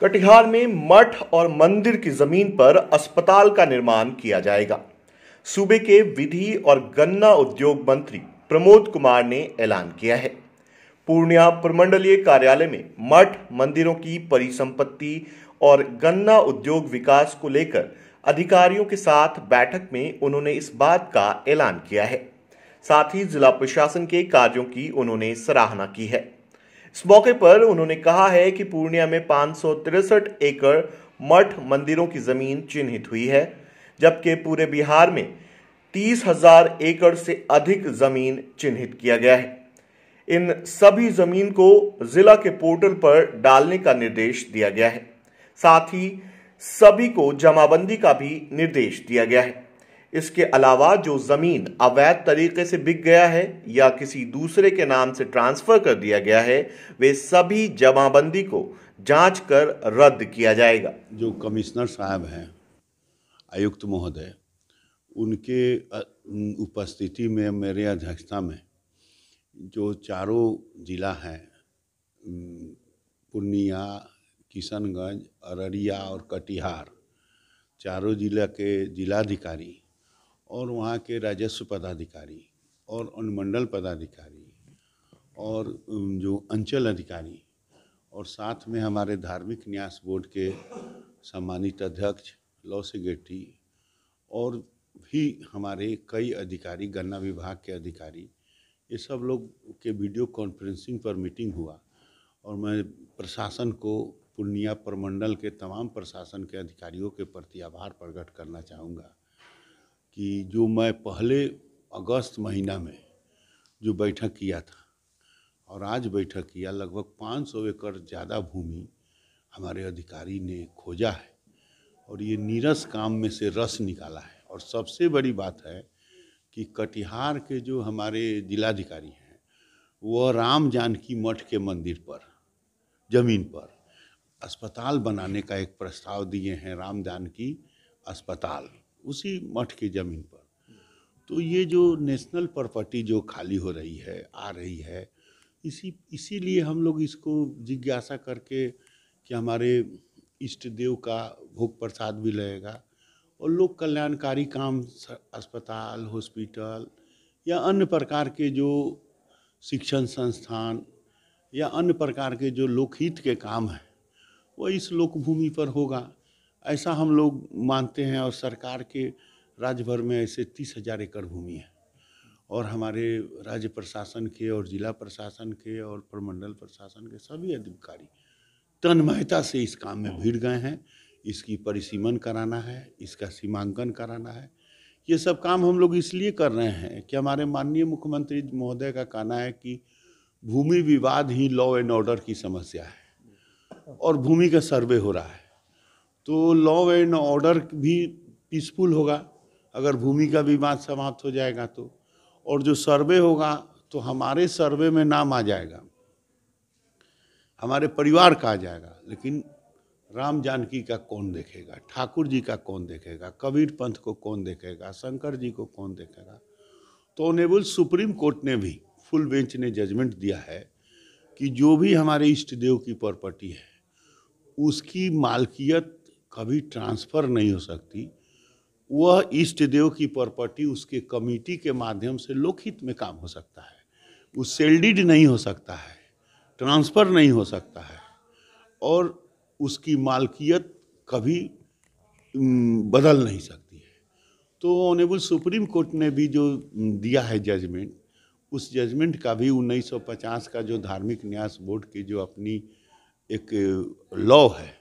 कटिहार में मठ और मंदिर की जमीन पर अस्पताल का निर्माण किया जाएगा सूबे के विधि और गन्ना उद्योग मंत्री प्रमोद कुमार ने ऐलान किया है पूर्णिया प्रमंडलीय कार्यालय में मठ मंदिरों की परिसंपत्ति और गन्ना उद्योग विकास को लेकर अधिकारियों के साथ बैठक में उन्होंने इस बात का ऐलान किया है साथ ही जिला प्रशासन के कार्यों की उन्होंने सराहना की है इस मौके पर उन्होंने कहा है कि पूर्णिया में पांच एकड़ मठ मंदिरों की जमीन चिन्हित हुई है जबकि पूरे बिहार में तीस हजार एकड़ से अधिक जमीन चिन्हित किया गया है इन सभी जमीन को जिला के पोर्टल पर डालने का निर्देश दिया गया है साथ ही सभी को जमाबंदी का भी निर्देश दिया गया है इसके अलावा जो ज़मीन अवैध तरीके से बिक गया है या किसी दूसरे के नाम से ट्रांसफ़र कर दिया गया है वे सभी जमाबंदी को जांच कर रद्द किया जाएगा जो कमिश्नर साहब हैं आयुक्त महोदय उनके उपस्थिति में मेरे अध्यक्षता में जो चारों जिला हैं पूर्णिया किशनगंज अररिया और कटिहार चारों जिला के जिलाधिकारी और वहाँ के राजस्व पदाधिकारी और अनुमंडल पदाधिकारी और जो अंचल अधिकारी और साथ में हमारे धार्मिक न्यास बोर्ड के सम्मानित अध्यक्ष लॉ सेक्रेटरी और भी हमारे कई अधिकारी गन्ना विभाग के अधिकारी ये सब लोग के वीडियो कॉन्फ्रेंसिंग पर मीटिंग हुआ और मैं प्रशासन को पूर्णिया प्रमंडल के तमाम प्रशासन के अधिकारियों के प्रति आभार प्रकट करना चाहूँगा कि जो मैं पहले अगस्त महीना में जो बैठक किया था और आज बैठक किया लगभग 500 एकड़ ज़्यादा भूमि हमारे अधिकारी ने खोजा है और ये नीरस काम में से रस निकाला है और सबसे बड़ी बात है कि कटिहार के जो हमारे जिलाधिकारी हैं वह राम जानकी मठ के मंदिर पर जमीन पर अस्पताल बनाने का एक प्रस्ताव दिए हैं राम जानकी अस्पताल उसी मठ की ज़मीन पर तो ये जो नेशनल प्रॉपर्टी जो खाली हो रही है आ रही है इसी इसीलिए हम लोग इसको जिज्ञासा करके कि हमारे इष्ट देव का भोग प्रसाद भी लगेगा और लोक कल्याणकारी काम अस्पताल हॉस्पिटल या अन्य प्रकार के जो शिक्षण संस्थान या अन्य प्रकार के जो लोकहित के काम हैं वो इस लोक भूमि पर होगा ऐसा हम लोग मानते हैं और सरकार के राज्य भर में ऐसे तीस हजार एकड़ भूमि है और हमारे राज्य प्रशासन के और जिला प्रशासन के और प्रमंडल प्रशासन के सभी अधिकारी तन्मयता से इस काम में भीड़ गए हैं इसकी परिसीमन कराना है इसका सीमांकन कराना है ये सब काम हम लोग इसलिए कर रहे हैं कि हमारे माननीय मुख्यमंत्री महोदय का कहना है कि भूमि विवाद ही लॉ एंड ऑर्डर की समस्या है और भूमि का सर्वे हो रहा है तो लॉ एंड ऑर्डर भी पीसफुल होगा अगर भूमि का विवाद समाप्त हो जाएगा तो और जो सर्वे होगा तो हमारे सर्वे में नाम आ जाएगा हमारे परिवार का आ जाएगा लेकिन राम जानकी का कौन देखेगा ठाकुर जी का कौन देखेगा कबीर पंथ को कौन देखेगा शंकर जी को कौन देखेगा तो ऑनेबल सुप्रीम कोर्ट ने भी फुल बेंच ने जजमेंट दिया है कि जो भी हमारे इष्ट देव की प्रॉपर्टी है उसकी मालकियत कभी ट्रांसफ़र नहीं हो सकती वह इष्ट देव की प्रॉपर्टी उसके कमिटी के माध्यम से लोकहित में काम हो सकता है वो सेल्डिड नहीं हो सकता है ट्रांसफ़र नहीं हो सकता है और उसकी मालकियत कभी बदल नहीं सकती है तो ऑनेबल सुप्रीम कोर्ट ने भी जो दिया है जजमेंट उस जजमेंट का भी 1950 का जो धार्मिक न्यास बोर्ड की जो अपनी एक लॉ है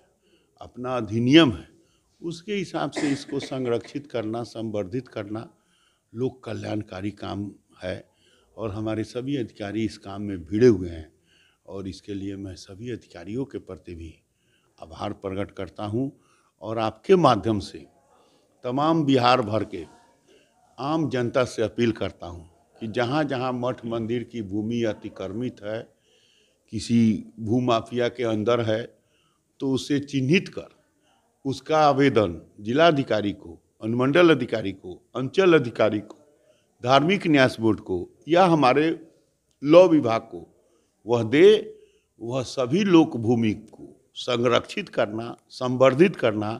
अपना अधिनियम है उसके हिसाब से इसको संरक्षित करना संवर्धित करना लोक कल्याणकारी काम है और हमारे सभी अधिकारी इस काम में भिड़े हुए हैं और इसके लिए मैं सभी अधिकारियों के प्रति भी आभार प्रकट करता हूँ और आपके माध्यम से तमाम बिहार भर के आम जनता से अपील करता हूँ कि जहाँ जहाँ मठ मंदिर की भूमि अतिक्रमित है किसी भूमाफिया के अंदर है तो उसे चिन्हित कर उसका आवेदन जिलाधिकारी को अनुमंडल अधिकारी को अंचल अधिकारी को धार्मिक न्यास बोर्ड को या हमारे लॉ विभाग को वह दे वह सभी लोक भूमि को संरक्षित करना संवर्धित करना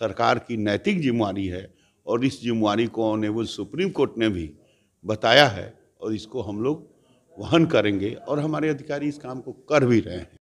सरकार की नैतिक जिम्मेवारी है और इस जिम्मेवारी को ऑनेबल सुप्रीम कोर्ट ने भी बताया है और इसको हम लोग वहन करेंगे और हमारे अधिकारी इस काम को कर भी रहे हैं